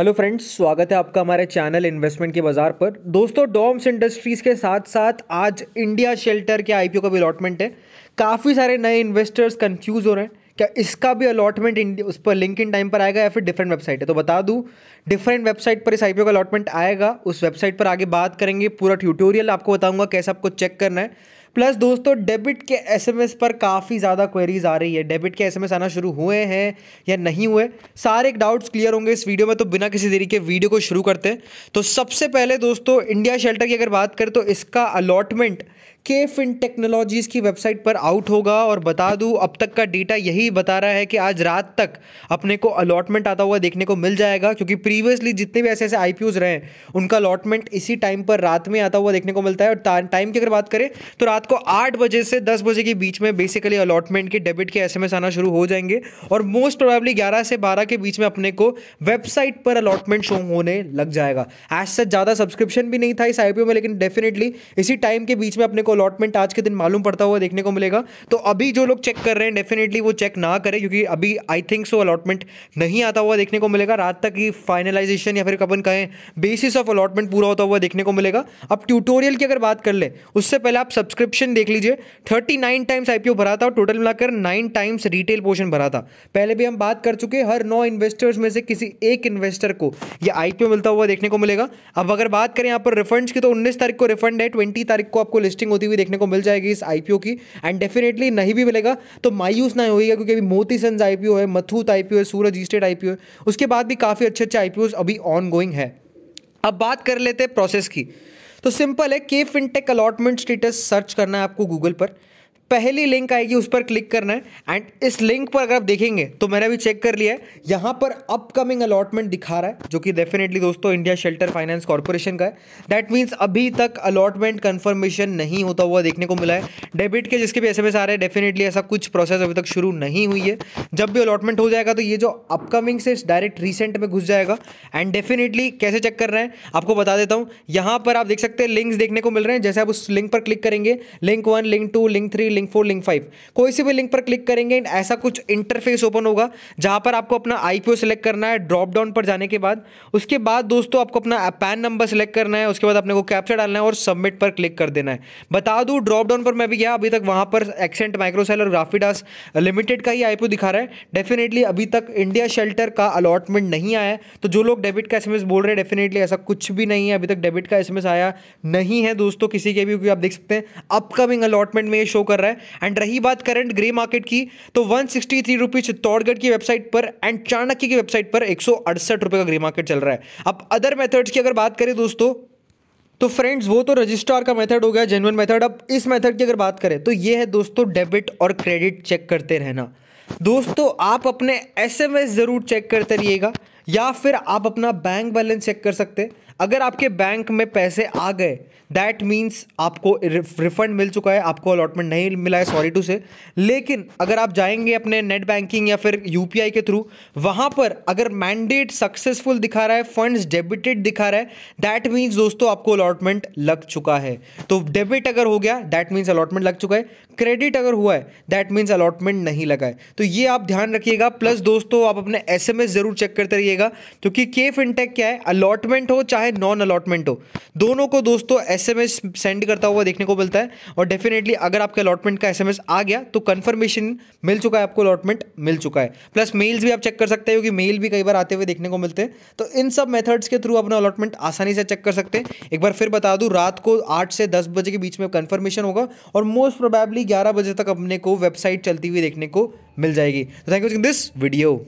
hello friends स्वागत है आपका हमारे चैनल इन्वेस्टमेंट के बाजार पर दोस्तों डॉम्स इंडस्ट्रीज़ के साथ साथ आज इंडिया शेल्टर के आईपीओ का भी अलॉटमेंट है काफ़ी सारे नए इन्वेस्टर्स कंफ्यूज हो रहे हैं क्या इसका भी अलॉटमेंट उस पर लिंक इन टाइम पर आएगा या फिर डिफरेंट वेबसाइट है तो बता दूँ डिफरेंट वेबसाइट पर इस आई का अलॉटमेंट आएगा उस वेबसाइट पर आगे बात करेंगे पूरा ट्यूटोरियल आपको बताऊंगा कैसे आपको चेक करना है प्लस दोस्तों डेबिट के एसएमएस पर काफ़ी ज़्यादा क्वेरीज आ रही है डेबिट के एसएमएस आना शुरू हुए हैं या नहीं हुए सारे डाउट्स क्लियर होंगे इस वीडियो में तो बिना किसी देरी के वीडियो को शुरू करते हैं तो सबसे पहले दोस्तों इंडिया शेल्टर की अगर बात करें तो इसका अलॉटमेंट के फिन टेक्नोलॉजीज़ की वेबसाइट पर आउट होगा और बता दूँ अब तक का डेटा यही बता रहा है कि आज रात तक अपने को अलॉटमेंट आता हुआ देखने को मिल जाएगा क्योंकि प्रीवियसली जितने भी ऐसे ऐसे आई रहे हैं उनका अलॉटमेंट इसी टाइम पर रात में आता हुआ देखने को मिलता है और टाइम की अगर बात करें तो रात रात को आठ बजे से दस बजे के बीच में बेसिकली अलॉटमेंट के डेबिट के एसएमएस आना शुरू हो जाएंगे और मोस्ट प्रोबेबली ग्यारह से बारह के बीच में अपने को वेबसाइट पर अलॉटमेंट शो होने लग जाएगा एज सच ज़्यादा सब्सक्रिप्शन भी नहीं था इस आईपीओ में लेकिन डेफिनेटली इसी टाइम के बीच में अपने को अलॉटमेंट आज के दिन मालूम पड़ता हुआ देखने को मिलेगा तो अभी जो लोग चेक कर रहे हैं डेफिनेटली वो चेक ना करें क्योंकि अभी आई थिंक सो अलॉटमेंट नहीं आता हुआ देखने को मिलेगा रात तक ही फाइनलाइजेशन या फिर अपन कहें बेसिस ऑफ अलॉटमेंट पूरा होता हुआ देखने को मिलेगा अब ट्यूटोरियल की अगर बात कर ले उससे पहले आप सब्सक्रिप सब्सक्रिप्शन देख लीजिए थर्टी नाइन टाइम्स आईपीओ भरा था और टोटल मिलाकर नाइन टाइम्स रिटेल पोर्शन भरा था पहले भी हम बात कर चुके हर नौ इन्वेस्टर्स में से किसी एक इन्वेस्टर को यह आईपीओ मिलता हुआ देखने को मिलेगा अब अगर बात करें यहाँ पर रिफंड की तो उन्नीस तारीख को रिफंड है ट्वेंटी तारीख को आपको लिस्टिंग होती हुई देखने को मिल जाएगी इस आईपीओ की एंड डेफिनेटली नहीं भी मिलेगा तो मायूस ना होगा क्योंकि अभी मोती सन्स आईपीओ है मथूत आईपीओ है सूरज ईस्टेट आईपीओ है उसके बाद भी काफ़ी अच्छे अच्छे आईपीओ अभी ऑन गोइंग है अब बात कर लेते हैं प्रोसेस की तो सिंपल है K fintech allotment status search करना है आपको गूगल पर पहली लिंक आएगी उस पर क्लिक करना है एंड इस लिंक पर अगर आप देखेंगे तो मैंने भी चेक कर लिया है यहाँ पर अपकमिंग अलॉटमेंट दिखा रहा है जो कि डेफिनेटली दोस्तों इंडिया शेल्टर फाइनेंस कॉरपोरेशन का है दैट मीन्स अभी तक अलॉटमेंट कंफर्मेशन नहीं होता हुआ देखने को मिला है डेबिट के जिसके भी एस आ रहे हैं डेफिनेटली ऐसा कुछ प्रोसेस अभी तक शुरू नहीं हुई है जब भी अलॉटमेंट हो जाएगा तो ये जो अपकमिंग से डायरेक्ट रिसेंट में घुस जाएगा एंड डेफिनेटली कैसे चेक कर रहे हैं आपको बता देता हूँ यहाँ पर आप देख सकते हैं लिंक्स देखने को मिल रहे हैं जैसे आप उस लिंक पर क्लिक करेंगे link one link two link three link four link five कोई से भी लिंक पर क्लिक करेंगे एंड ऐसा कुछ इंटरफेस ओपन होगा जहां पर आपको अपना आई पी सेलेक्ट करना है ड्रॉप डाउन पर जाने के बाद उसके बाद दोस्तों आपको अपना पैन नंबर सेलेक्ट करना है उसके बाद अपने को कैप्चर डालना है और सबमिट पर क्लिक कर देना है बता दूँ ड्रॉप डाउन पर मैं भी गया अभी तक वहाँ पर एक्सेंट माइक्रोसेल और ग्राफिडास लिमिटेड का ही आई दिखा रहा है डेफिनेटली अभी तक इंडिया शेल्टर का अलॉटमेंट नहीं आया तो जो लोग डेबिट का एस बोल रहे हैं डेफिनेटली ऐसा कुछ भी नहीं है अभी तक डेबिट का एस आया नहीं है दोस्तों किसी के भी क्योंकि आप देख सकते हैं अपकमिंग अलॉटमेंट में ये शो कर रहा है है एंड रही बात करंट ग्रे मार्केट की तो one sixty three rupees Chittorgarh की वेबसाइट पर एंड चाणक्य की वेबसाइट पर एक रुपए का ग्रे मार्केट चल रहा है अब अदर मेथड्स की अगर बात करें दोस्तों तो फ्रेंड्स वो तो रजिस्ट्रार का मेथड हो गया जेनवन मेथड अब इस मेथड की अगर बात करें तो ये है दोस्तों डेबिट और क्रेडिट चेक करते रहना दोस्तों आप अपने एसएमएस ज़रूर चेक करते रहिएगा या फिर आप अपना बैंक बैलेंस चेक कर सकते अगर आपके बैंक में पैसे आ गए दैट मीन्स आपको रिफंड मिल चुका है आपको अलॉटमेंट नहीं मिला है सॉरी टू से लेकिन अगर आप जाएंगे अपने नेट बैंकिंग या फिर यूपीआई के थ्रू वहाँ पर अगर मैंडेट सक्सेसफुल दिखा रहा है फंड्स डेबिटेड दिखा रहा है दैट मीन्स दोस्तों आपको अलॉटमेंट लग चुका है तो डेबिट अगर हो गया दैट मीन्स अलॉटमेंट लग चुका है क्रेडिट अगर हुआ है दैट मीन्स अलॉटमेंट नहीं लगा है तो ये आप ध्यान रखिएगा प्लस दोस्तों आप अपने एस जरूर चेक करते रहिएगा जाएगा क्योंकि के फिनटेक क्या है अलॉटमेंट हो चाहे नॉन अलॉटमेंट हो दोनों को दोस्तों एसएमएस सेंड करता हुआ देखने को मिलता है और डेफिनेटली अगर आपके अलॉटमेंट का एसएमएस आ गया तो कन्फर्मेशन मिल चुका है आपको अलॉटमेंट मिल चुका है प्लस मेल्स भी आप चेक कर सकते हो कि मेल भी कई बार आते हुए देखने को मिलते हैं तो इन सब मेथड्स के थ्रू अपना अलॉटमेंट आसानी से चेक कर सकते हैं एक बार फिर बता दूँ रात को आठ से दस बजे के बीच में कन्फर्मेशन होगा और मोस्ट प्रोबेबली ग्यारह बजे तक अपने को वेबसाइट चलती हुई देखने को मिल जाएगी थैंक यू दिस वीडियो